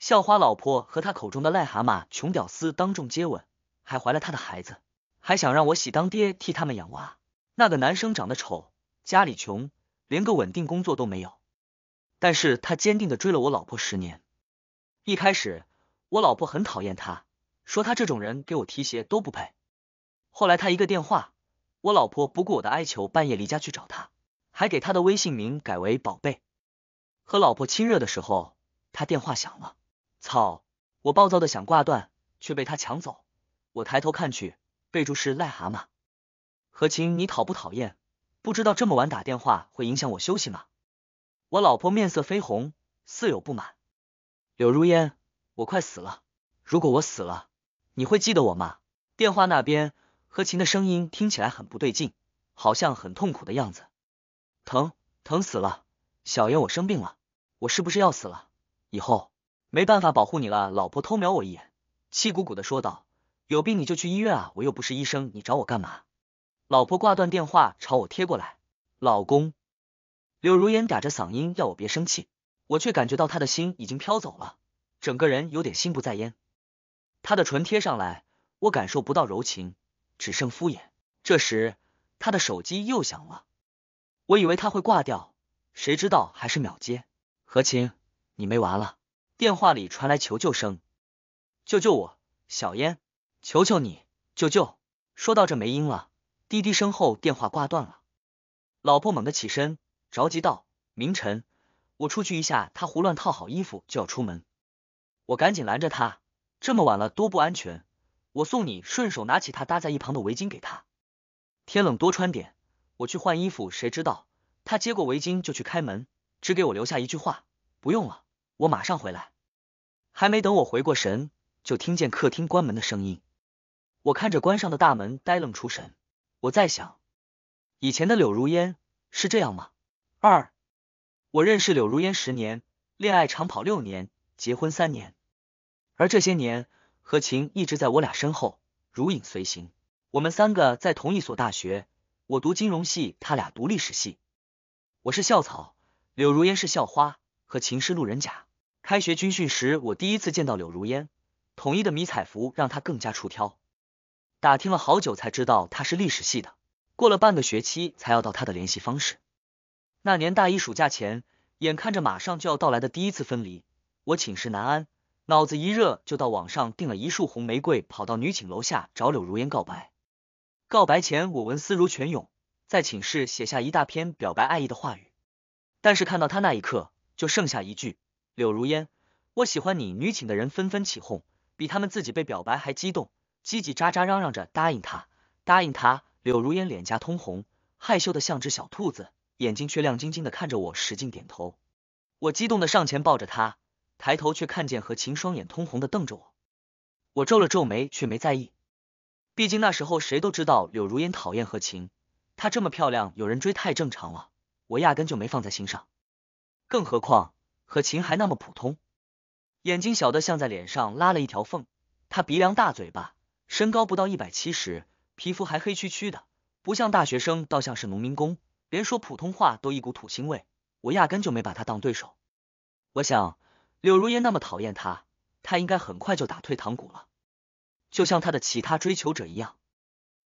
校花老婆和他口中的癞蛤蟆穷屌丝当众接吻，还怀了他的孩子，还想让我喜当爹替他们养娃。那个男生长得丑，家里穷，连个稳定工作都没有，但是他坚定的追了我老婆十年。一开始我老婆很讨厌他，说他这种人给我提鞋都不配。后来他一个电话，我老婆不顾我的哀求，半夜离家去找他，还给他的微信名改为宝贝。和老婆亲热的时候，他电话响了。操！我暴躁的想挂断，却被他抢走。我抬头看去，备注是癞蛤蟆何琴。你讨不讨厌？不知道这么晚打电话会影响我休息吗？我老婆面色绯红，似有不满。柳如烟，我快死了！如果我死了，你会记得我吗？电话那边何琴的声音听起来很不对劲，好像很痛苦的样子。疼，疼死了！小燕，我生病了，我是不是要死了？以后。没办法保护你了，老婆偷瞄我一眼，气鼓鼓的说道：“有病你就去医院啊，我又不是医生，你找我干嘛？”老婆挂断电话，朝我贴过来，老公，柳如烟嗲着嗓音要我别生气，我却感觉到她的心已经飘走了，整个人有点心不在焉。她的唇贴上来，我感受不到柔情，只剩敷衍。这时他的手机又响了，我以为他会挂掉，谁知道还是秒接。何晴，你没完了。电话里传来求救声，救救我，小烟，求求你，救救！说到这没音了，滴滴声后电话挂断了。老婆猛地起身，着急道：“明晨，我出去一下。”他胡乱套好衣服就要出门，我赶紧拦着他，这么晚了多不安全，我送你。顺手拿起他搭在一旁的围巾给他，天冷多穿点。我去换衣服，谁知道他接过围巾就去开门，只给我留下一句话：“不用了。”我马上回来，还没等我回过神，就听见客厅关门的声音。我看着关上的大门，呆愣出神。我在想，以前的柳如烟是这样吗？二，我认识柳如烟十年，恋爱长跑六年，结婚三年。而这些年，何晴一直在我俩身后，如影随形。我们三个在同一所大学，我读金融系，他俩读历史系。我是校草，柳如烟是校花，和晴是路人甲。开学军训时，我第一次见到柳如烟，统一的迷彩服让她更加出挑。打听了好久才知道她是历史系的，过了半个学期才要到她的联系方式。那年大一暑假前，眼看着马上就要到来的第一次分离，我寝食难安，脑子一热就到网上订了一束红玫瑰，跑到女寝楼下找柳如烟告白。告白前我文思如泉涌，在寝室写下一大篇表白爱意的话语，但是看到她那一刻，就剩下一句。柳如烟，我喜欢你！女寝的人纷纷起哄，比他们自己被表白还激动，叽叽喳喳嚷嚷着答应他，答应他。柳如烟脸颊通红，害羞的像只小兔子，眼睛却亮晶晶的看着我，使劲点头。我激动的上前抱着她，抬头却看见何晴双眼通红的瞪着我，我皱了皱眉，却没在意，毕竟那时候谁都知道柳如烟讨厌何晴，她这么漂亮，有人追太正常了，我压根就没放在心上，更何况。和琴还那么普通，眼睛小的像在脸上拉了一条缝，他鼻梁大，嘴巴，身高不到一百七十，皮肤还黑黢黢的，不像大学生，倒像是农民工，连说普通话都一股土腥味。我压根就没把他当对手。我想，柳如烟那么讨厌他，他应该很快就打退堂鼓了，就像他的其他追求者一样。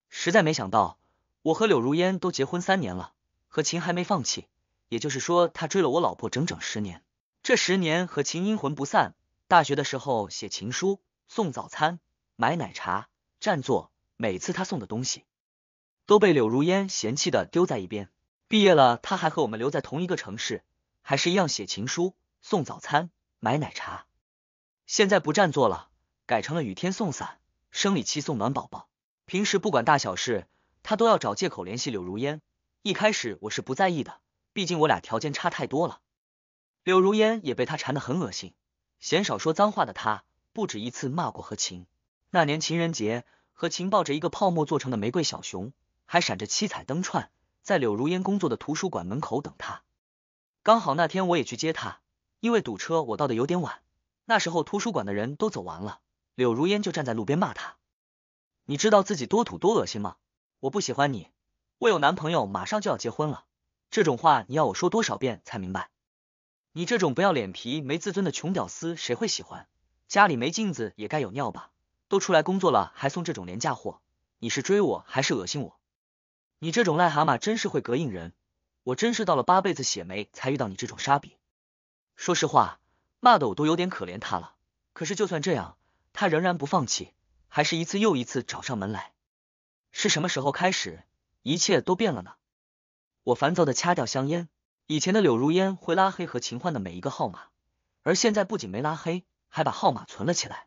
实在没想到，我和柳如烟都结婚三年了，和琴还没放弃，也就是说，他追了我老婆整整十年。这十年和秦阴魂不散。大学的时候写情书、送早餐、买奶茶、占座，每次他送的东西都被柳如烟嫌弃的丢在一边。毕业了，他还和我们留在同一个城市，还是一样写情书、送早餐、买奶茶。现在不占座了，改成了雨天送伞、生理期送暖宝宝。平时不管大小事，他都要找借口联系柳如烟。一开始我是不在意的，毕竟我俩条件差太多了。柳如烟也被他缠得很恶心，嫌少说脏话的他不止一次骂过何晴。那年情人节，何晴抱着一个泡沫做成的玫瑰小熊，还闪着七彩灯串，在柳如烟工作的图书馆门口等他。刚好那天我也去接他，因为堵车我到的有点晚。那时候图书馆的人都走完了，柳如烟就站在路边骂他：“你知道自己多土多恶心吗？我不喜欢你，我有男朋友，马上就要结婚了。这种话你要我说多少遍才明白？”你这种不要脸皮、没自尊的穷屌丝，谁会喜欢？家里没镜子也该有尿吧？都出来工作了，还送这种廉价货，你是追我还是恶心我？你这种癞蛤蟆真是会膈应人，我真是到了八辈子血霉才遇到你这种傻逼。说实话，骂的我都有点可怜他了。可是就算这样，他仍然不放弃，还是一次又一次找上门来。是什么时候开始，一切都变了呢？我烦躁的掐掉香烟。以前的柳如烟会拉黑和秦焕的每一个号码，而现在不仅没拉黑，还把号码存了起来。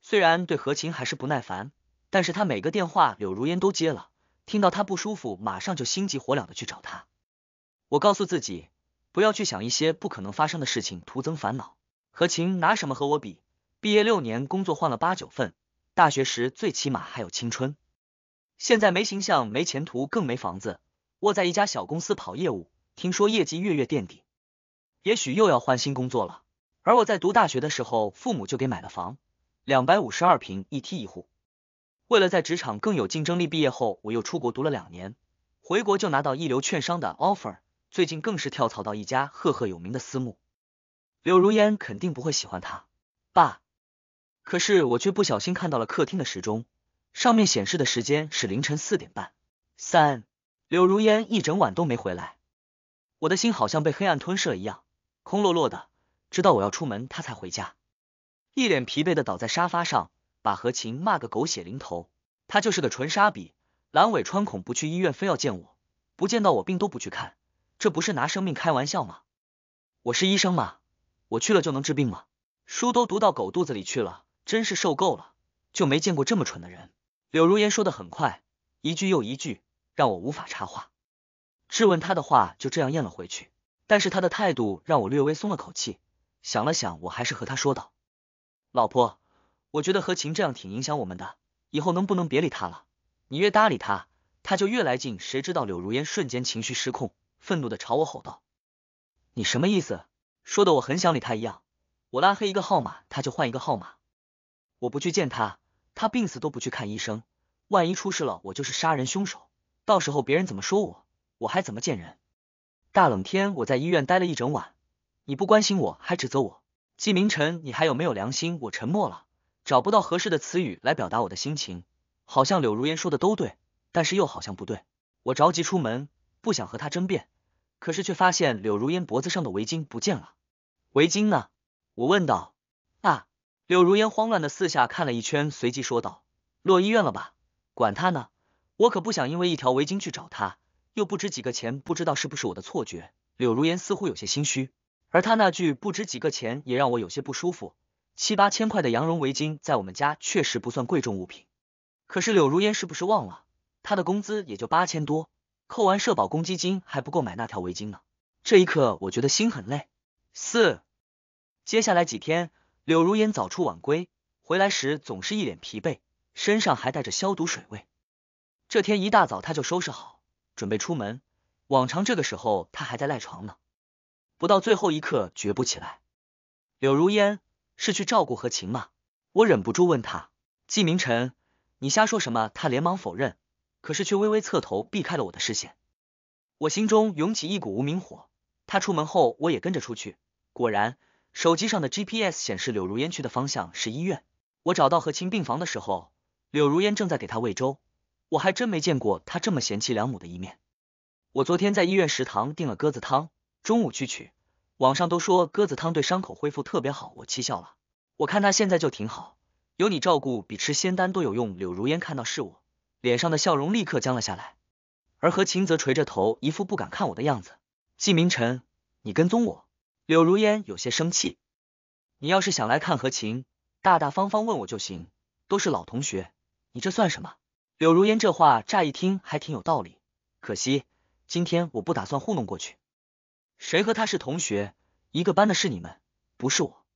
虽然对何琴还是不耐烦，但是他每个电话柳如烟都接了，听到他不舒服，马上就心急火燎的去找他。我告诉自己，不要去想一些不可能发生的事情，徒增烦恼。何琴拿什么和我比？毕业六年，工作换了八九份，大学时最起码还有青春，现在没形象，没前途，更没房子，窝在一家小公司跑业务。听说业绩月月垫底，也许又要换新工作了。而我在读大学的时候，父母就给买了房，两百五十二平一梯一户。为了在职场更有竞争力，毕业后我又出国读了两年，回国就拿到一流券商的 offer，最近更是跳槽到一家赫赫有名的私募。柳如烟肯定不会喜欢他爸，可是我却不小心看到了客厅的时钟，上面显示的时间是凌晨四点半三。柳如烟一整晚都没回来。我的心好像被黑暗吞噬了一样，空落落的。直到我要出门，他才回家，一脸疲惫的倒在沙发上，把何琴骂个狗血淋头。他就是个纯傻逼，阑尾穿孔不去医院，非要见我，不见到我病都不去看，这不是拿生命开玩笑吗？我是医生吗？我去了就能治病吗？书都读到狗肚子里去了，真是受够了。就没见过这么蠢的人。柳如烟说的很快，一句又一句，让我无法插话。质问他的话就这样咽了回去，但是他的态度让我略微松了口气。想了想，我还是和他说道：“老婆，我觉得何琴这样挺影响我们的，以后能不能别理他了？你越搭理他，他就越来劲。谁知道柳如烟瞬间情绪失控，愤怒的朝我吼道：‘你什么意思？说的我很想理他一样。我拉黑一个号码，他就换一个号码。我不去见他，他病死都不去看医生，万一出事了，我就是杀人凶手，到时候别人怎么说我？’”我还怎么见人？大冷天我在医院待了一整晚，你不关心我还指责我，季明晨你还有没有良心？我沉默了，找不到合适的词语来表达我的心情，好像柳如烟说的都对，但是又好像不对。我着急出门，不想和他争辩，可是却发现柳如烟脖子上的围巾不见了。围巾呢？我问道。啊！柳如烟慌乱的四下看了一圈，随即说道，落医院了吧？管他呢，我可不想因为一条围巾去找他。又不值几个钱，不知道是不是我的错觉。柳如烟似乎有些心虚，而她那句不值几个钱也让我有些不舒服。七八千块的羊绒围巾在我们家确实不算贵重物品，可是柳如烟是不是忘了，她的工资也就八千多，扣完社保、公积金还不够买那条围巾呢？这一刻，我觉得心很累。四，接下来几天，柳如烟早出晚归，回来时总是一脸疲惫，身上还带着消毒水味。这天一大早，她就收拾好。准备出门，往常这个时候他还在赖床呢，不到最后一刻绝不起来。柳如烟是去照顾何晴吗？我忍不住问他，纪明晨，你瞎说什么？他连忙否认，可是却微微侧头避开了我的视线。我心中涌起一股无名火。他出门后，我也跟着出去。果然，手机上的 GPS 显示柳如烟去的方向是医院。我找到何晴病房的时候，柳如烟正在给他喂粥。我还真没见过他这么贤妻良母的一面。我昨天在医院食堂订了鸽子汤，中午去取。网上都说鸽子汤对伤口恢复特别好，我气笑了。我看他现在就挺好，有你照顾，比吃仙丹都有用。柳如烟看到是我，脸上的笑容立刻僵了下来，而何晴则垂着头，一副不敢看我的样子。纪明晨，你跟踪我？柳如烟有些生气，你要是想来看何晴，大大方方问我就行，都是老同学，你这算什么？柳如烟这话乍一听还挺有道理，可惜今天我不打算糊弄过去。谁和他是同学？一个班的是你们，不是我。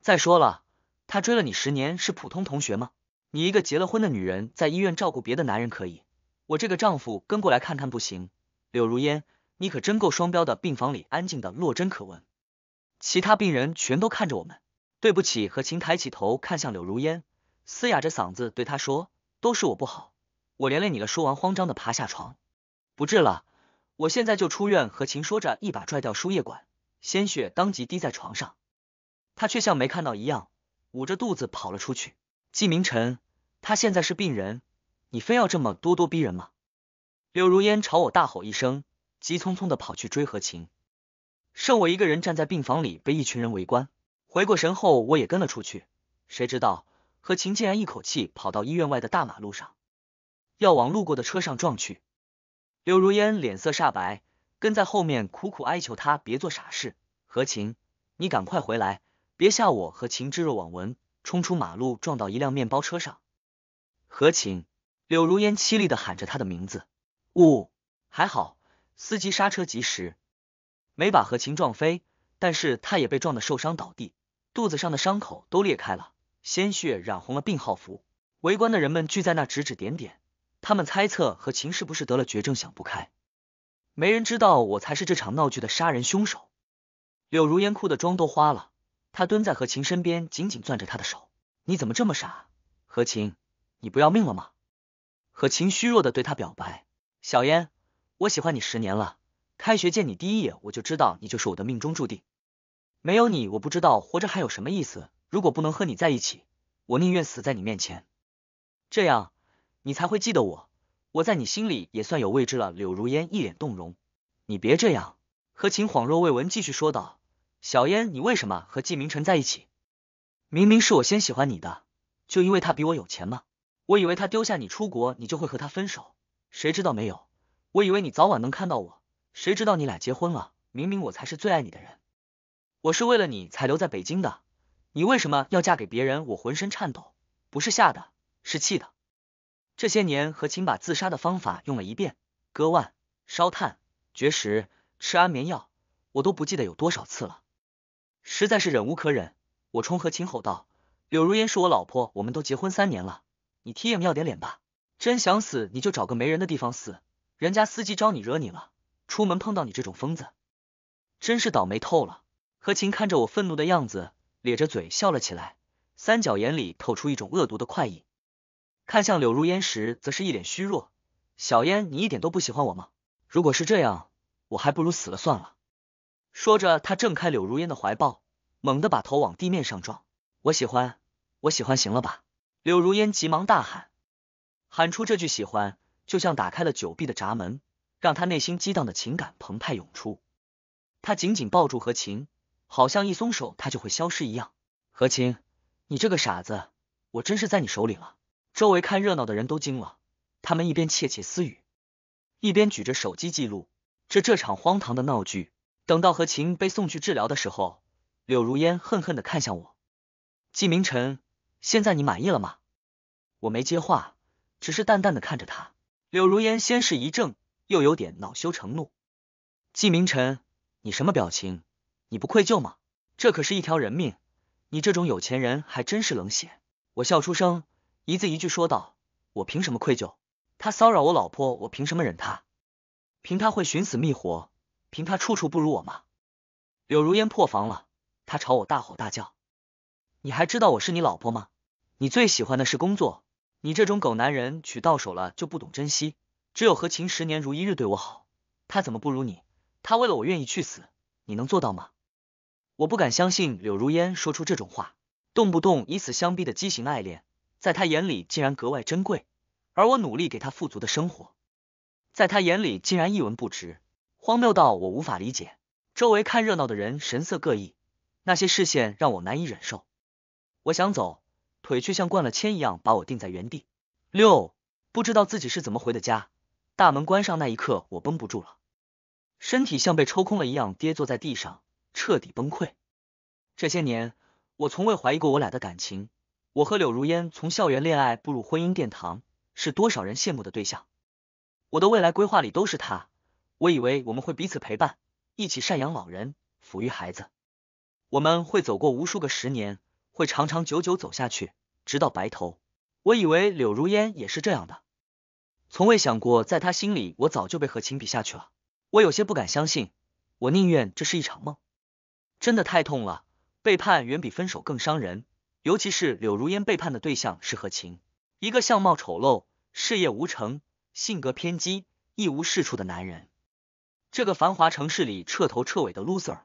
再说了，他追了你十年，是普通同学吗？你一个结了婚的女人，在医院照顾别的男人可以，我这个丈夫跟过来看看不行。柳如烟，你可真够双标的。病房里安静的落针可闻，其他病人全都看着我们。对不起，何琴抬起头看向柳如烟，嘶哑着嗓子对她说。都是我不好，我连累你了。说完，慌张的爬下床，不治了，我现在就出院。和琴说着，一把拽掉输液管，鲜血当即滴在床上，他却像没看到一样，捂着肚子跑了出去。纪明晨，他现在是病人，你非要这么咄咄逼人吗？柳如烟朝我大吼一声，急匆匆的跑去追何琴，剩我一个人站在病房里被一群人围观。回过神后，我也跟了出去，谁知道。何琴竟然一口气跑到医院外的大马路上，要往路过的车上撞去。柳如烟脸色煞白，跟在后面苦苦哀求他别做傻事。何琴，你赶快回来，别吓我！何秦置若罔闻，冲出马路撞到一辆面包车上。何琴，柳如烟凄厉的喊着他的名字。呜，还好司机刹车及时，没把何琴撞飞，但是他也被撞得受伤倒地，肚子上的伤口都裂开了。鲜血染红了病号服，围观的人们聚在那指指点点。他们猜测何晴是不是得了绝症，想不开。没人知道，我才是这场闹剧的杀人凶手。柳如烟哭的妆都花了，她蹲在何晴身边，紧紧攥着她的手。你怎么这么傻，何晴？你不要命了吗？何晴虚弱的对他表白：小烟，我喜欢你十年了。开学见你第一眼，我就知道你就是我的命中注定。没有你，我不知道活着还有什么意思。如果不能和你在一起，我宁愿死在你面前，这样你才会记得我。我在你心里也算有位置了。柳如烟一脸动容，你别这样。何晴恍若未闻，继续说道：“小烟，你为什么和季明晨在一起？明明是我先喜欢你的，就因为他比我有钱吗？我以为他丢下你出国，你就会和他分手，谁知道没有。我以为你早晚能看到我，谁知道你俩结婚了。明明我才是最爱你的人，我是为了你才留在北京的。”你为什么要嫁给别人？我浑身颤抖，不是吓的，是气的。这些年何琴把自杀的方法用了一遍，割腕、烧炭、绝食、吃安眠药，我都不记得有多少次了。实在是忍无可忍，我冲何琴吼道：“柳如烟是我老婆，我们都结婚三年了，你 T M 要点脸吧！真想死你就找个没人的地方死。人家司机招你惹你了，出门碰到你这种疯子，真是倒霉透了。”何琴看着我愤怒的样子。咧着嘴笑了起来，三角眼里透出一种恶毒的快意，看向柳如烟时则是一脸虚弱。小烟，你一点都不喜欢我吗？如果是这样，我还不如死了算了。说着，他挣开柳如烟的怀抱，猛地把头往地面上撞。我喜欢，我喜欢，行了吧？柳如烟急忙大喊，喊出这句喜欢，就像打开了久闭的闸门，让他内心激荡的情感澎湃涌出。他紧紧抱住何晴。好像一松手，他就会消失一样。何晴，你这个傻子，我真是在你手里了。周围看热闹的人都惊了，他们一边窃窃私语，一边举着手机记录这这场荒唐的闹剧。等到何晴被送去治疗的时候，柳如烟恨恨的看向我，纪明晨，现在你满意了吗？我没接话，只是淡淡的看着他。柳如烟先是一怔，又有点恼羞成怒。纪明晨，你什么表情？你不愧疚吗？这可是一条人命！你这种有钱人还真是冷血！我笑出声，一字一句说道：“我凭什么愧疚？他骚扰我老婆，我凭什么忍他？凭他会寻死觅活？凭他处处不如我吗？”柳如烟破防了，她朝我大吼大叫：“你还知道我是你老婆吗？你最喜欢的是工作！你这种狗男人娶到手了就不懂珍惜，只有和秦十年如一日对我好。他怎么不如你？他为了我愿意去死，你能做到吗？”我不敢相信柳如烟说出这种话，动不动以死相逼的畸形爱恋，在他眼里竟然格外珍贵；而我努力给他富足的生活，在他眼里竟然一文不值，荒谬到我无法理解。周围看热闹的人神色各异，那些视线让我难以忍受。我想走，腿却像灌了铅一样把我定在原地。六，不知道自己是怎么回的家。大门关上那一刻，我绷不住了，身体像被抽空了一样跌坐在地上。彻底崩溃。这些年，我从未怀疑过我俩的感情。我和柳如烟从校园恋爱步入婚姻殿堂，是多少人羡慕的对象。我的未来规划里都是他。我以为我们会彼此陪伴，一起赡养老人，抚育孩子。我们会走过无数个十年，会长长久久走下去，直到白头。我以为柳如烟也是这样的，从未想过，在他心里，我早就被何晴比下去了。我有些不敢相信，我宁愿这是一场梦。真的太痛了，背叛远比分手更伤人，尤其是柳如烟背叛的对象是何晴，一个相貌丑陋、事业无成、性格偏激、一无是处的男人，这个繁华城市里彻头彻尾的 loser，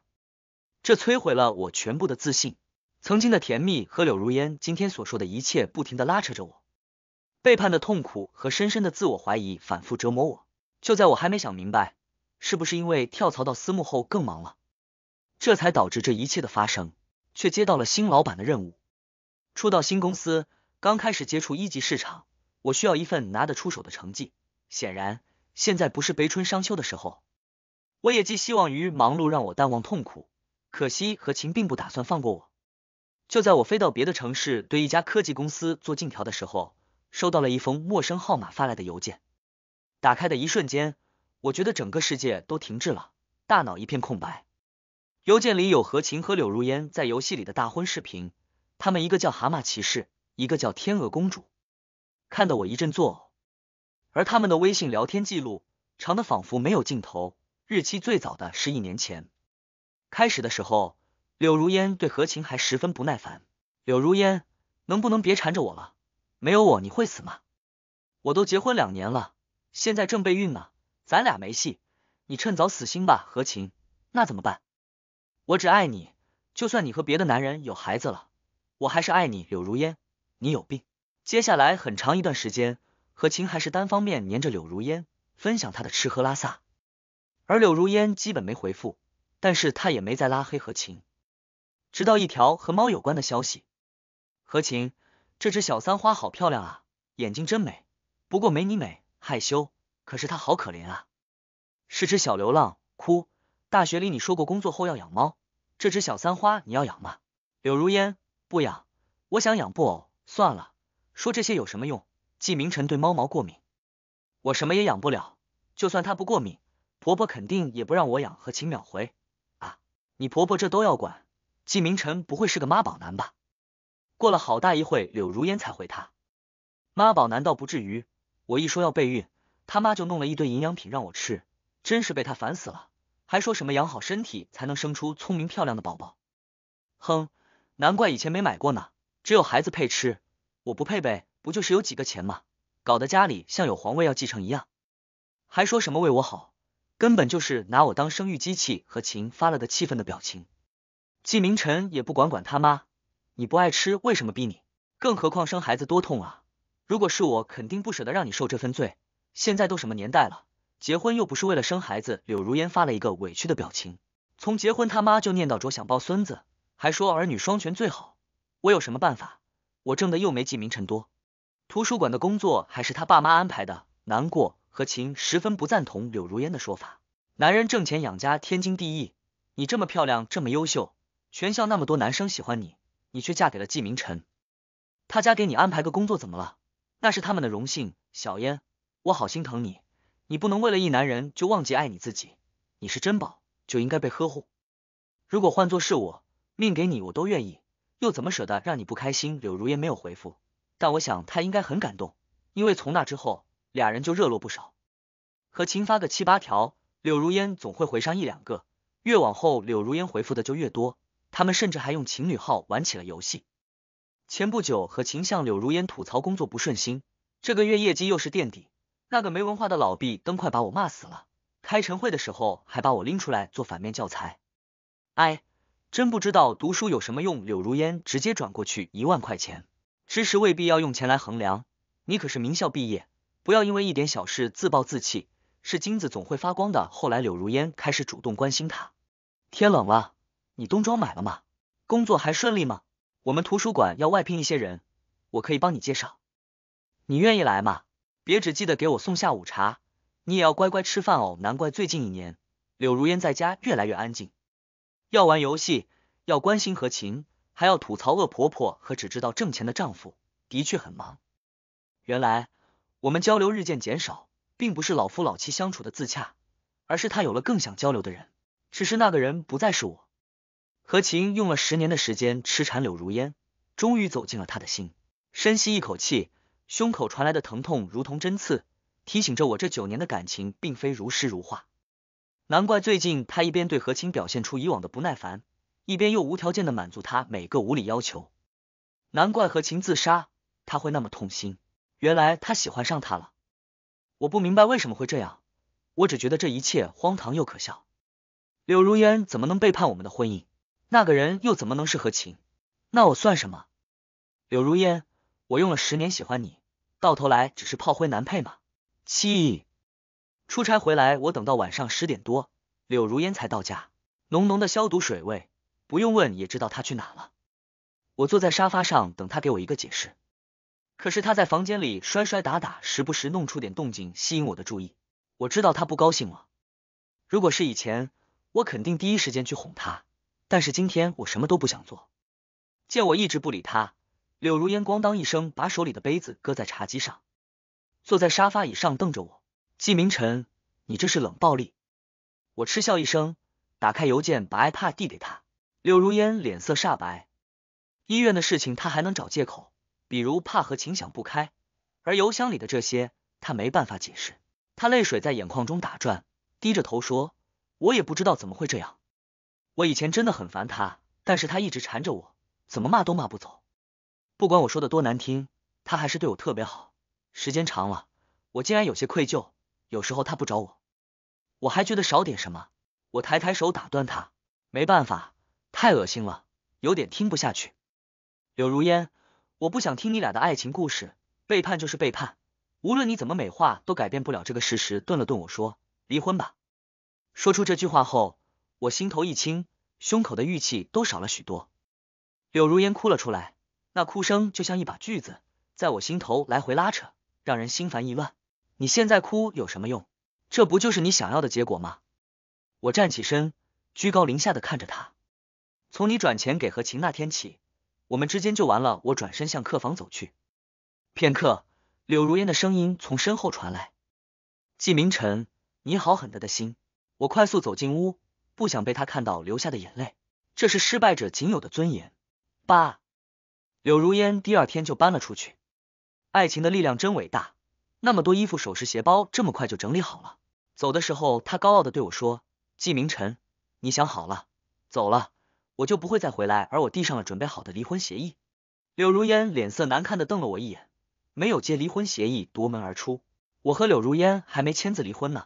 这摧毁了我全部的自信。曾经的甜蜜和柳如烟今天所说的一切，不停的拉扯着我，背叛的痛苦和深深的自我怀疑反复折磨我。就在我还没想明白，是不是因为跳槽到私募后更忙了。这才导致这一切的发生，却接到了新老板的任务。初到新公司，刚开始接触一级市场，我需要一份拿得出手的成绩。显然，现在不是悲春伤秋的时候。我也寄希望于忙碌让我淡忘痛苦，可惜何琴并不打算放过我。就在我飞到别的城市，对一家科技公司做竞调的时候，收到了一封陌生号码发来的邮件。打开的一瞬间，我觉得整个世界都停滞了，大脑一片空白。邮件里有何琴和柳如烟在游戏里的大婚视频，他们一个叫蛤蟆骑士，一个叫天鹅公主，看得我一阵作呕。而他们的微信聊天记录长的仿佛没有尽头，日期最早的是一年前。开始的时候，柳如烟对何晴还十分不耐烦。柳如烟，能不能别缠着我了？没有我你会死吗？我都结婚两年了，现在正备孕呢，咱俩没戏，你趁早死心吧，何晴。那怎么办？我只爱你，就算你和别的男人有孩子了，我还是爱你。柳如烟，你有病。接下来很长一段时间，何晴还是单方面粘着柳如烟，分享她的吃喝拉撒，而柳如烟基本没回复，但是他也没再拉黑何晴。直到一条和猫有关的消息，何晴，这只小三花好漂亮啊，眼睛真美，不过没你美，害羞。可是它好可怜啊，是只小流浪，哭。大学里你说过工作后要养猫。这只小三花你要养吗？柳如烟不养，我想养布偶。算了，说这些有什么用？季明晨对猫毛过敏，我什么也养不了。就算他不过敏，婆婆肯定也不让我养。和秦淼回啊，你婆婆这都要管？季明晨不会是个妈宝男吧？过了好大一会，柳如烟才回他，妈宝难道不至于？我一说要备孕，他妈就弄了一堆营养品让我吃，真是被他烦死了。还说什么养好身体才能生出聪明漂亮的宝宝？哼，难怪以前没买过呢，只有孩子配吃，我不配呗？不就是有几个钱吗？搞得家里像有皇位要继承一样。还说什么为我好，根本就是拿我当生育机器。和秦发了个气愤的表情。季明晨也不管管他妈，你不爱吃为什么逼你？更何况生孩子多痛啊！如果是我，肯定不舍得让你受这份罪。现在都什么年代了？结婚又不是为了生孩子，柳如烟发了一个委屈的表情。从结婚他妈就念叨着想抱孙子，还说儿女双全最好。我有什么办法？我挣的又没纪明晨多，图书馆的工作还是他爸妈安排的。难过和琴十分不赞同柳如烟的说法，男人挣钱养家天经地义。你这么漂亮，这么优秀，全校那么多男生喜欢你，你却嫁给了纪明晨。他家给你安排个工作怎么了？那是他们的荣幸。小烟，我好心疼你。你不能为了一男人就忘记爱你自己，你是珍宝就应该被呵护。如果换做是我，命给你我都愿意，又怎么舍得让你不开心？柳如烟没有回复，但我想她应该很感动，因为从那之后俩人就热络不少。和秦发个七八条，柳如烟总会回上一两个，越往后柳如烟回复的就越多，他们甚至还用情侣号玩起了游戏。前不久和秦向柳如烟吐槽工作不顺心，这个月业绩又是垫底。那个没文化的老毕登快把我骂死了，开晨会的时候还把我拎出来做反面教材。哎，真不知道读书有什么用。柳如烟直接转过去一万块钱，知识未必要用钱来衡量。你可是名校毕业，不要因为一点小事自暴自弃，是金子总会发光的。后来柳如烟开始主动关心他，天冷了，你冬装买了吗？工作还顺利吗？我们图书馆要外聘一些人，我可以帮你介绍，你愿意来吗？别只记得给我送下午茶，你也要乖乖吃饭哦。难怪最近一年，柳如烟在家越来越安静，要玩游戏，要关心何琴，还要吐槽恶婆婆和只知道挣钱的丈夫，的确很忙。原来我们交流日渐减少，并不是老夫老妻相处的自洽，而是她有了更想交流的人，只是那个人不再是我。何琴用了十年的时间痴缠柳如烟，终于走进了她的心。深吸一口气。胸口传来的疼痛如同针刺，提醒着我这九年的感情并非如诗如画。难怪最近他一边对何晴表现出以往的不耐烦，一边又无条件的满足他每个无理要求。难怪何晴自杀，他会那么痛心。原来他喜欢上他了。我不明白为什么会这样，我只觉得这一切荒唐又可笑。柳如烟怎么能背叛我们的婚姻？那个人又怎么能是何晴？那我算什么？柳如烟。我用了十年喜欢你，到头来只是炮灰男配吗？七，出差回来，我等到晚上十点多，柳如烟才到家，浓浓的消毒水味，不用问也知道她去哪了。我坐在沙发上等他给我一个解释，可是他在房间里摔摔打打，时不时弄出点动静吸引我的注意。我知道他不高兴了。如果是以前，我肯定第一时间去哄他，但是今天我什么都不想做。见我一直不理他。柳如烟咣当一声把手里的杯子搁在茶几上，坐在沙发椅上瞪着我。纪明晨，你这是冷暴力！我嗤笑一声，打开邮件，把 iPad 递给他。柳如烟脸色煞白。医院的事情他还能找借口，比如怕何琴想不开，而邮箱里的这些他没办法解释。他泪水在眼眶中打转，低着头说：“我也不知道怎么会这样。我以前真的很烦他，但是他一直缠着我，怎么骂都骂不走。”不管我说的多难听，他还是对我特别好。时间长了，我竟然有些愧疚。有时候他不找我，我还觉得少点什么。我抬抬手打断他，没办法，太恶心了，有点听不下去。柳如烟，我不想听你俩的爱情故事，背叛就是背叛，无论你怎么美化，都改变不了这个事实。顿了顿，我说离婚吧。说出这句话后，我心头一轻，胸口的郁气都少了许多。柳如烟哭了出来。那哭声就像一把锯子，在我心头来回拉扯，让人心烦意乱。你现在哭有什么用？这不就是你想要的结果吗？我站起身，居高临下的看着他。从你转钱给何晴那天起，我们之间就完了。我转身向客房走去。片刻，柳如烟的声音从身后传来：“纪明晨，你好狠的心。”我快速走进屋，不想被他看到流下的眼泪。这是失败者仅有的尊严。爸。柳如烟第二天就搬了出去，爱情的力量真伟大，那么多衣服、首饰、鞋包这么快就整理好了。走的时候，她高傲的对我说：“纪明晨，你想好了，走了我就不会再回来。”而我递上了准备好的离婚协议，柳如烟脸色难看的瞪了我一眼，没有接离婚协议，夺门而出。我和柳如烟还没签字离婚呢，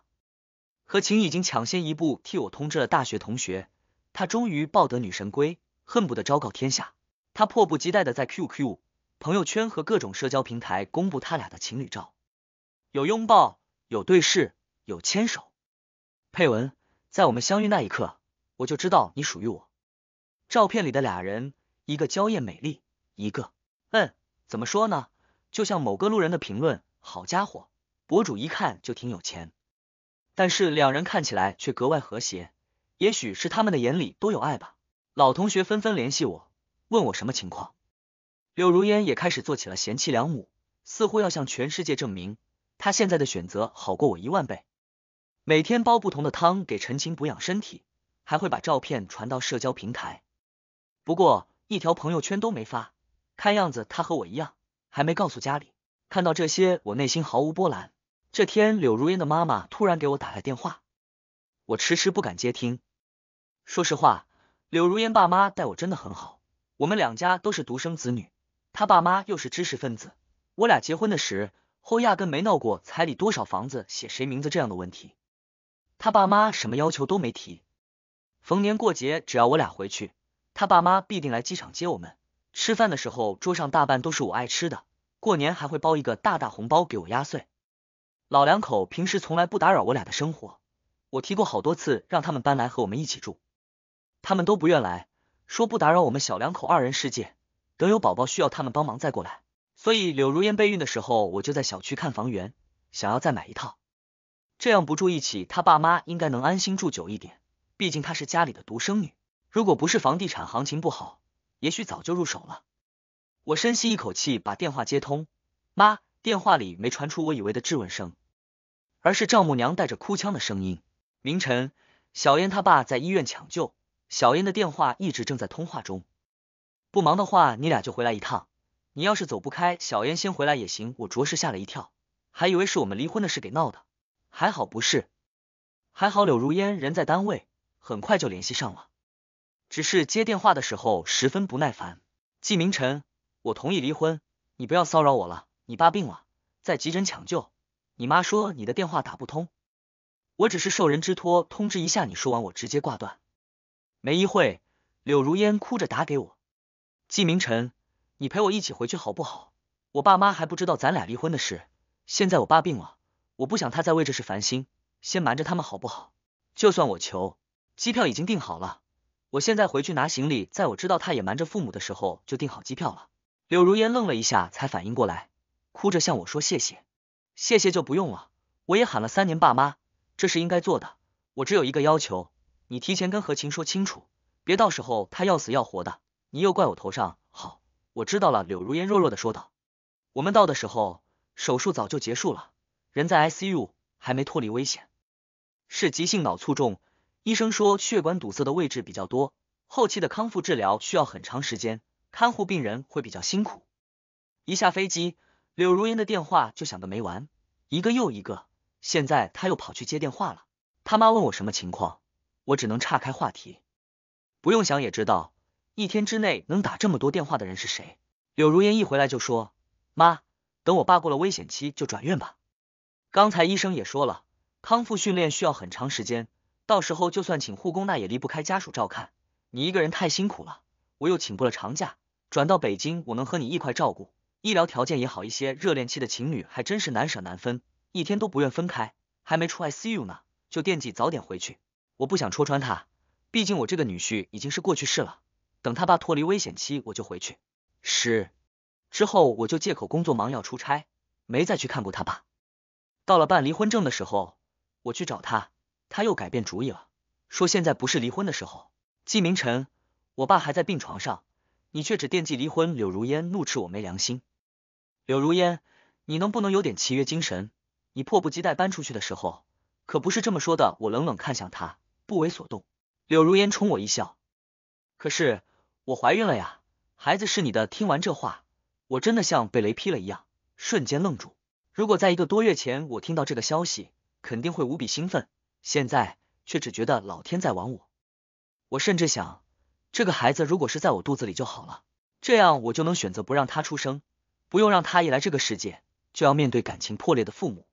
何晴已经抢先一步替我通知了大学同学，她终于抱得女神归，恨不得昭告天下。他迫不及待的在 QQ 朋友圈和各种社交平台公布他俩的情侣照，有拥抱，有对视，有牵手。配文：在我们相遇那一刻，我就知道你属于我。照片里的俩人，一个娇艳美丽，一个，嗯，怎么说呢？就像某个路人的评论：好家伙，博主一看就挺有钱。但是两人看起来却格外和谐，也许是他们的眼里都有爱吧。老同学纷纷联系我。问我什么情况？柳如烟也开始做起了贤妻良母，似乎要向全世界证明她现在的选择好过我一万倍。每天煲不同的汤给陈情补养身体，还会把照片传到社交平台，不过一条朋友圈都没发。看样子她和我一样，还没告诉家里。看到这些，我内心毫无波澜。这天，柳如烟的妈妈突然给我打来电话，我迟迟不敢接听。说实话，柳如烟爸妈待我真的很好。我们两家都是独生子女，他爸妈又是知识分子，我俩结婚的时候压根没闹过彩礼多少、房子写谁名字这样的问题。他爸妈什么要求都没提，逢年过节只要我俩回去，他爸妈必定来机场接我们。吃饭的时候，桌上大半都是我爱吃的，过年还会包一个大大红包给我压岁。老两口平时从来不打扰我俩的生活，我提过好多次让他们搬来和我们一起住，他们都不愿来。说不打扰我们小两口二人世界，等有宝宝需要他们帮忙再过来。所以柳如烟备孕的时候，我就在小区看房源，想要再买一套，这样不住一起，她爸妈应该能安心住久一点。毕竟她是家里的独生女，如果不是房地产行情不好，也许早就入手了。我深吸一口气，把电话接通。妈，电话里没传出我以为的质问声，而是丈母娘带着哭腔的声音。凌晨，小燕她爸在医院抢救。小燕的电话一直正在通话中，不忙的话，你俩就回来一趟。你要是走不开，小燕先回来也行。我着实吓了一跳，还以为是我们离婚的事给闹的，还好不是。还好柳如烟人在单位，很快就联系上了。只是接电话的时候十分不耐烦。纪明晨，我同意离婚，你不要骚扰我了。你爸病了，在急诊抢救。你妈说你的电话打不通，我只是受人之托通知一下。你说完，我直接挂断。没一会，柳如烟哭着打给我，纪明晨，你陪我一起回去好不好？我爸妈还不知道咱俩离婚的事，现在我爸病了，我不想他再为这事烦心，先瞒着他们好不好？就算我求，机票已经订好了，我现在回去拿行李，在我知道他也瞒着父母的时候就订好机票了。柳如烟愣了一下，才反应过来，哭着向我说谢谢，谢谢就不用了，我也喊了三年爸妈，这是应该做的，我只有一个要求。你提前跟何琴说清楚，别到时候她要死要活的，你又怪我头上。好，我知道了。”柳如烟弱弱的说道。我们到的时候，手术早就结束了，人在 ICU，还没脱离危险，是急性脑卒中，医生说血管堵塞的位置比较多，后期的康复治疗需要很长时间，看护病人会比较辛苦。一下飞机，柳如烟的电话就响个没完，一个又一个，现在他又跑去接电话了。他妈问我什么情况。我只能岔开话题，不用想也知道，一天之内能打这么多电话的人是谁？柳如烟一回来就说：“妈，等我爸过了危险期就转院吧。刚才医生也说了，康复训练需要很长时间，到时候就算请护工，那也离不开家属照看。你一个人太辛苦了，我又请不了长假，转到北京我能和你一块照顾，医疗条件也好一些。热恋期的情侣还真是难舍难分，一天都不愿分开，还没出 I see you 呢，就惦记早点回去。”我不想戳穿他，毕竟我这个女婿已经是过去式了。等他爸脱离危险期，我就回去。是，之后我就借口工作忙要出差，没再去看过他爸。到了办离婚证的时候，我去找他，他又改变主意了，说现在不是离婚的时候。季明晨，我爸还在病床上，你却只惦记离婚。柳如烟怒斥我没良心。柳如烟，你能不能有点契约精神？你迫不及待搬出去的时候，可不是这么说的。我冷冷看向他。不为所动，柳如烟冲我一笑。可是我怀孕了呀，孩子是你的。听完这话，我真的像被雷劈了一样，瞬间愣住。如果在一个多月前我听到这个消息，肯定会无比兴奋。现在却只觉得老天在玩我。我甚至想，这个孩子如果是在我肚子里就好了，这样我就能选择不让他出生，不用让他一来这个世界就要面对感情破裂的父母。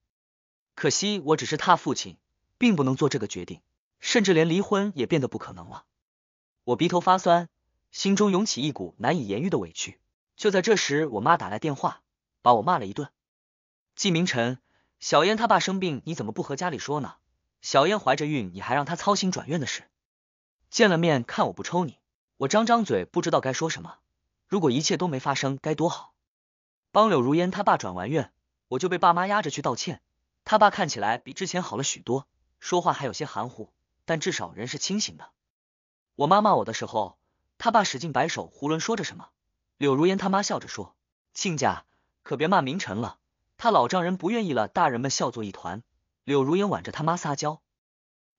可惜我只是他父亲，并不能做这个决定。甚至连离婚也变得不可能了，我鼻头发酸，心中涌起一股难以言喻的委屈。就在这时，我妈打来电话，把我骂了一顿。季明晨，小燕她爸生病，你怎么不和家里说呢？小燕怀着孕，你还让她操心转院的事。见了面，看我不抽你。我张张嘴，不知道该说什么。如果一切都没发生，该多好。帮柳如烟她爸转完院，我就被爸妈压着去道歉。他爸看起来比之前好了许多，说话还有些含糊。但至少人是清醒的。我妈骂我的时候，他爸使劲摆手，胡乱说着什么。柳如烟他妈笑着说：“亲家可别骂明晨了，他老丈人不愿意了。”大人们笑作一团。柳如烟挽着他妈撒娇，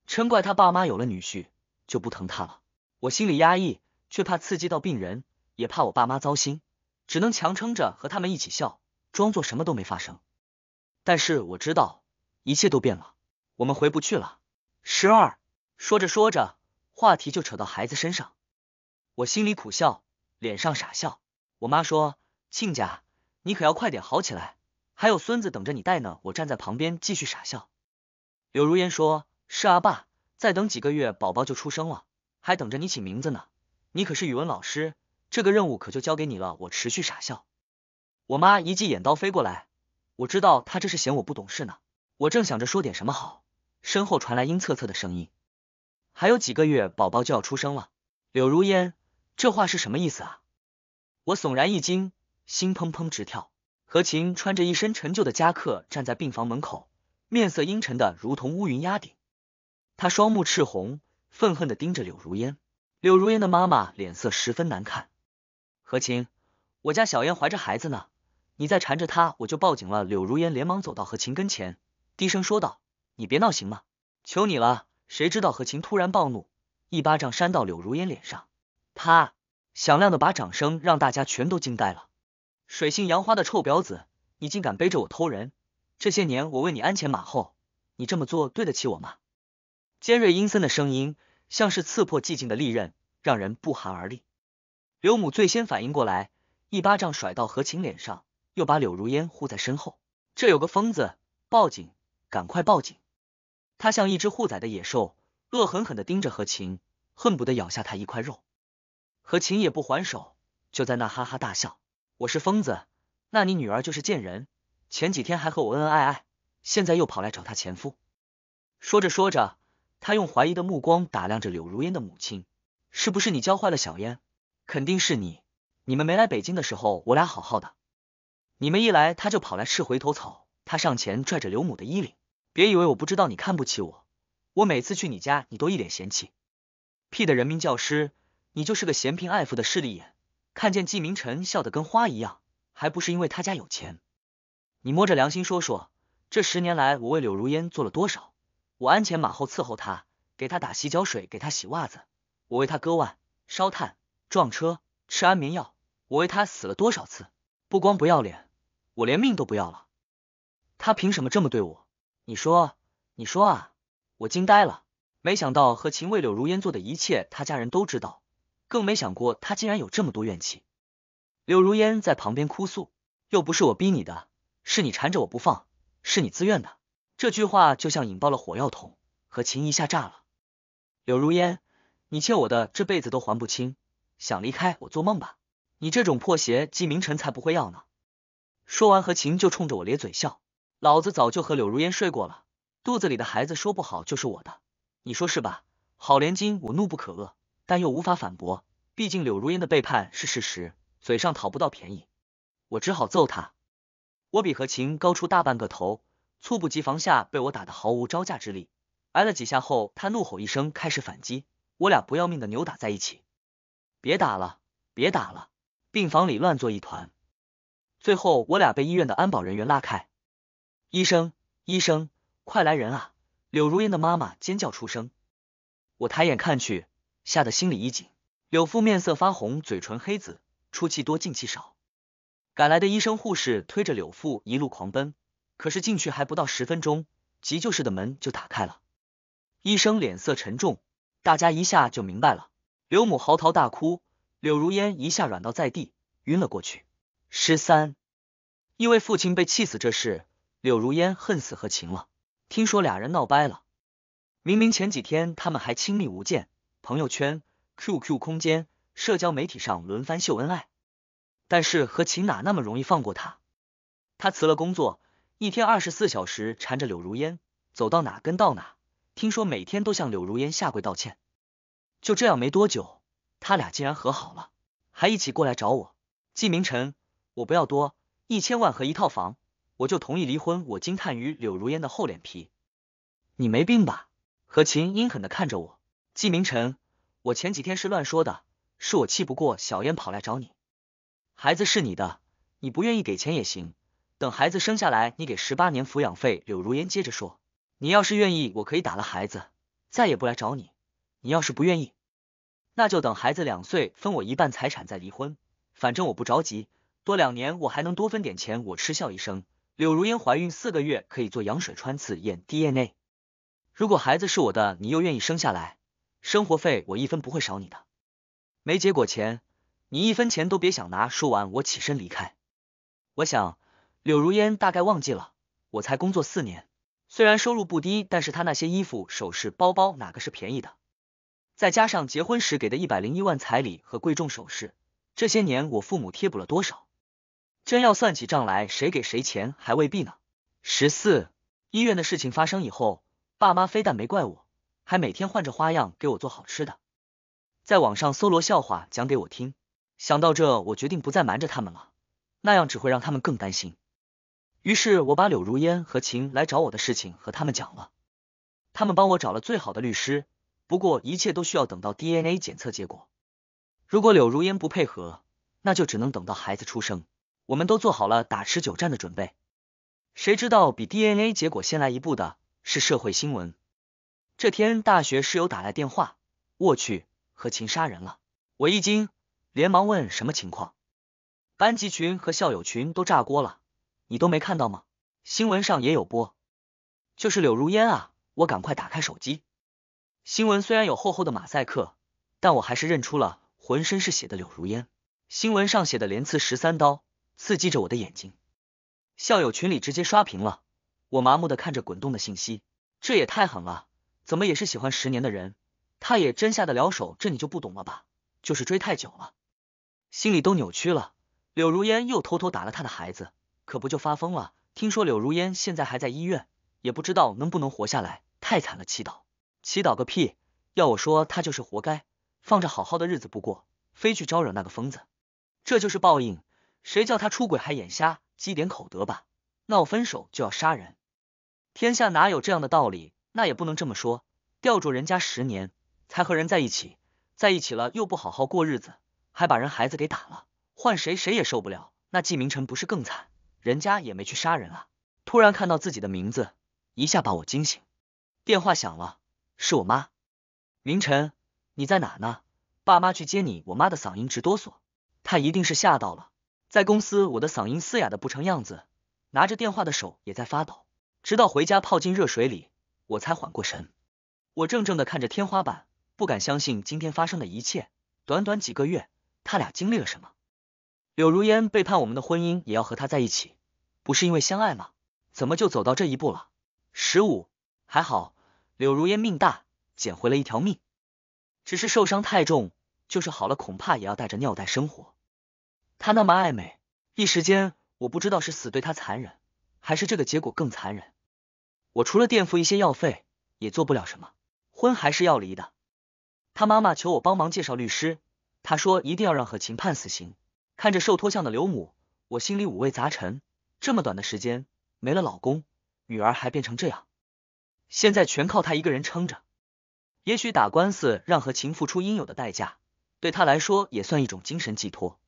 嗔怪他爸妈有了女婿就不疼他了。我心里压抑，却怕刺激到病人，也怕我爸妈糟心，只能强撑着和他们一起笑，装作什么都没发生。但是我知道，一切都变了，我们回不去了。十二。说着说着，话题就扯到孩子身上，我心里苦笑，脸上傻笑。我妈说：“亲家，你可要快点好起来，还有孙子等着你带呢。”我站在旁边继续傻笑。柳如烟说：“是啊，爸，再等几个月，宝宝就出生了，还等着你起名字呢。你可是语文老师，这个任务可就交给你了。”我持续傻笑。我妈一记眼刀飞过来，我知道她这是嫌我不懂事呢。我正想着说点什么好，身后传来阴恻恻的声音。还有几个月，宝宝就要出生了。柳如烟，这话是什么意思啊？我悚然一惊，心砰砰直跳。何琴穿着一身陈旧的夹克站在病房门口，面色阴沉的如同乌云压顶。他双目赤红，愤恨的盯着柳如烟。柳如烟的妈妈脸色十分难看。何琴，我家小燕怀着孩子呢，你再缠着她，我就报警了。柳如烟连忙走到何琴跟前，低声说道：“你别闹行吗？求你了。”谁知道何晴突然暴怒，一巴掌扇到柳如烟脸上，啪！响亮的把掌声让大家全都惊呆了。水性杨花的臭婊子，你竟敢背着我偷人！这些年我为你鞍前马后，你这么做对得起我吗？尖锐阴森的声音像是刺破寂静的利刃，让人不寒而栗。刘母最先反应过来，一巴掌甩到何晴脸上，又把柳如烟护在身后。这有个疯子，报警！赶快报警！他像一只护崽的野兽，恶狠狠的盯着何琴，恨不得咬下他一块肉。何琴也不还手，就在那哈哈大笑。我是疯子，那你女儿就是贱人。前几天还和我恩恩爱爱，现在又跑来找她前夫。说着说着，他用怀疑的目光打量着柳如烟的母亲，是不是你教坏了小烟？肯定是你。你们没来北京的时候，我俩好好的，你们一来，他就跑来吃回头草。他上前拽着刘母的衣领。别以为我不知道你看不起我，我每次去你家你都一脸嫌弃。屁的人民教师，你就是个嫌贫爱富的势利眼。看见季明晨笑得跟花一样，还不是因为他家有钱？你摸着良心说说，这十年来我为柳如烟做了多少？我鞍前马后伺候他，给他打洗脚水，给他洗袜子，我为他割腕、烧炭、撞车、吃安眠药，我为他死了多少次？不光不要脸，我连命都不要了。他凭什么这么对我？你说，你说啊！我惊呆了，没想到和秦为柳如烟做的一切，他家人都知道，更没想过他竟然有这么多怨气。柳如烟在旁边哭诉，又不是我逼你的，是你缠着我不放，是你自愿的。这句话就像引爆了火药桶，和秦一下炸了。柳如烟，你欠我的这辈子都还不清，想离开我做梦吧！你这种破鞋，纪明晨才不会要呢。说完，和秦就冲着我咧嘴笑。老子早就和柳如烟睡过了，肚子里的孩子说不好就是我的，你说是吧？郝连金，我怒不可遏，但又无法反驳，毕竟柳如烟的背叛是事实，嘴上讨不到便宜，我只好揍他。我比何晴高出大半个头，猝不及防下被我打得毫无招架之力，挨了几下后，他怒吼一声，开始反击，我俩不要命的扭打在一起。别打了，别打了！病房里乱作一团，最后我俩被医院的安保人员拉开。医生，医生，快来人啊！柳如烟的妈妈尖叫出声。我抬眼看去，吓得心里一紧。柳父面色发红，嘴唇黑紫，出气多，进气少。赶来的医生、护士推着柳父一路狂奔。可是进去还不到十分钟，急救室的门就打开了。医生脸色沉重，大家一下就明白了。柳母嚎啕大哭，柳如烟一下软倒在地，晕了过去。十三，因为父亲被气死这事。柳如烟恨死何晴了，听说俩人闹掰了。明明前几天他们还亲密无间，朋友圈、QQ 空间、社交媒体上轮番秀恩爱。但是何晴哪那么容易放过他？他辞了工作，一天二十四小时缠着柳如烟，走到哪跟到哪。听说每天都向柳如烟下跪道歉。就这样没多久，他俩竟然和好了，还一起过来找我。纪明晨，我不要多，一千万和一套房。我就同意离婚。我惊叹于柳如烟的厚脸皮。你没病吧？何琴阴狠地看着我。纪明晨，我前几天是乱说的，是我气不过小燕跑来找你。孩子是你的，你不愿意给钱也行。等孩子生下来，你给十八年抚养费。柳如烟接着说，你要是愿意，我可以打了孩子，再也不来找你。你要是不愿意，那就等孩子两岁分我一半财产再离婚。反正我不着急，多两年我还能多分点钱。我嗤笑一声。柳如烟怀孕四个月可以做羊水穿刺验 DNA，如果孩子是我的，你又愿意生下来？生活费我一分不会少你的，没结果前，你一分钱都别想拿。说完，我起身离开。我想，柳如烟大概忘记了，我才工作四年，虽然收入不低，但是她那些衣服、首饰、包包哪个是便宜的？再加上结婚时给的一百零一万彩礼和贵重首饰，这些年我父母贴补了多少？真要算起账来，谁给谁钱还未必呢。十四医院的事情发生以后，爸妈非但没怪我，还每天换着花样给我做好吃的，在网上搜罗笑话讲给我听。想到这，我决定不再瞒着他们了，那样只会让他们更担心。于是我把柳如烟和秦来找我的事情和他们讲了，他们帮我找了最好的律师，不过一切都需要等到 DNA 检测结果。如果柳如烟不配合，那就只能等到孩子出生。我们都做好了打持久战的准备，谁知道比 DNA 结果先来一步的是社会新闻。这天大学室友打来电话，我去，何琴杀人了！我一惊，连忙问什么情况。班级群和校友群都炸锅了，你都没看到吗？新闻上也有播，就是柳如烟啊！我赶快打开手机，新闻虽然有厚厚的马赛克，但我还是认出了浑身是血的柳如烟。新闻上写的连刺十三刀。刺激着我的眼睛，校友群里直接刷屏了。我麻木的看着滚动的信息，这也太狠了！怎么也是喜欢十年的人，他也真下得了手？这你就不懂了吧？就是追太久了，心里都扭曲了。柳如烟又偷偷打了他的孩子，可不就发疯了？听说柳如烟现在还在医院，也不知道能不能活下来，太惨了！祈祷，祈祷个屁！要我说，他就是活该，放着好好的日子不过，非去招惹那个疯子，这就是报应。谁叫他出轨还眼瞎，积点口德吧！闹分手就要杀人，天下哪有这样的道理？那也不能这么说，吊住人家十年才和人在一起，在一起了又不好好过日子，还把人孩子给打了，换谁谁也受不了。那纪明晨不是更惨？人家也没去杀人啊！突然看到自己的名字，一下把我惊醒。电话响了，是我妈。明晨，你在哪呢？爸妈去接你。我妈的嗓音直哆嗦，她一定是吓到了。在公司，我的嗓音嘶哑的不成样子，拿着电话的手也在发抖。直到回家泡进热水里，我才缓过神。我怔怔的看着天花板，不敢相信今天发生的一切。短短几个月，他俩经历了什么？柳如烟背叛我们的婚姻，也要和他在一起，不是因为相爱吗？怎么就走到这一步了？十五，还好，柳如烟命大，捡回了一条命，只是受伤太重，就是好了，恐怕也要带着尿袋生活。他那么爱美，一时间我不知道是死对他残忍，还是这个结果更残忍。我除了垫付一些药费，也做不了什么。婚还是要离的。他妈妈求我帮忙介绍律师，她说一定要让何琴判死刑。看着受托像的刘母，我心里五味杂陈。这么短的时间，没了老公，女儿还变成这样，现在全靠她一个人撑着。也许打官司让何琴付出应有的代价，对她来说也算一种精神寄托。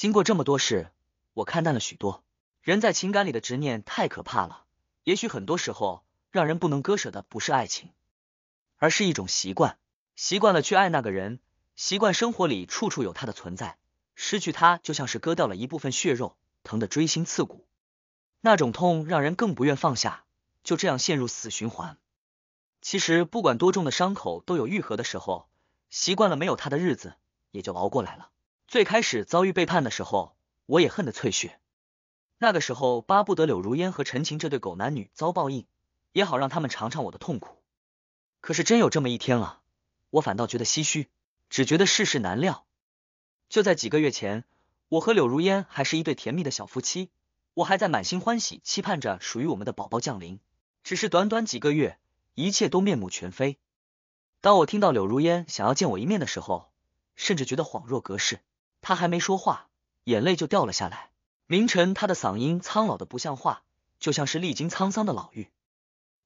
经过这么多事，我看淡了许多。人在情感里的执念太可怕了。也许很多时候，让人不能割舍的不是爱情，而是一种习惯。习惯了去爱那个人，习惯生活里处处有他的存在。失去他，就像是割掉了一部分血肉，疼得锥心刺骨。那种痛让人更不愿放下，就这样陷入死循环。其实，不管多重的伤口都有愈合的时候。习惯了没有他的日子，也就熬过来了。最开始遭遇背叛的时候，我也恨得翠血。那个时候巴不得柳如烟和陈情这对狗男女遭报应，也好让他们尝尝我的痛苦。可是真有这么一天了，我反倒觉得唏嘘，只觉得世事难料。就在几个月前，我和柳如烟还是一对甜蜜的小夫妻，我还在满心欢喜期盼着属于我们的宝宝降临。只是短短几个月，一切都面目全非。当我听到柳如烟想要见我一面的时候，甚至觉得恍若隔世。他还没说话，眼泪就掉了下来。明晨，他的嗓音苍老的不像话，就像是历经沧桑的老妪。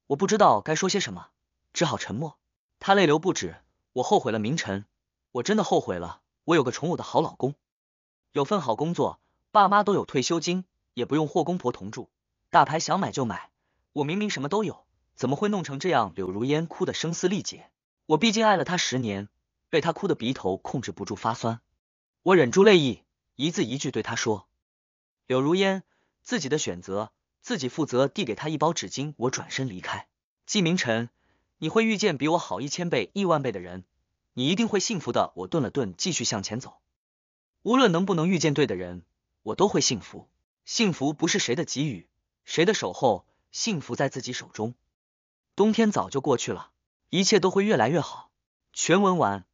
我不知道该说些什么，只好沉默。他泪流不止，我后悔了，明晨，我真的后悔了。我有个宠我的好老公，有份好工作，爸妈都有退休金，也不用霍公婆同住，大牌想买就买。我明明什么都有，怎么会弄成这样？柳如烟哭得声嘶力竭，我毕竟爱了他十年，被他哭的鼻头控制不住发酸。我忍住泪意，一字一句对他说：“柳如烟，自己的选择自己负责。”递给他一包纸巾，我转身离开。季明晨，你会遇见比我好一千倍、亿万倍的人，你一定会幸福的。我顿了顿，继续向前走。无论能不能遇见对的人，我都会幸福。幸福不是谁的给予，谁的守候，幸福在自己手中。冬天早就过去了，一切都会越来越好。全文完。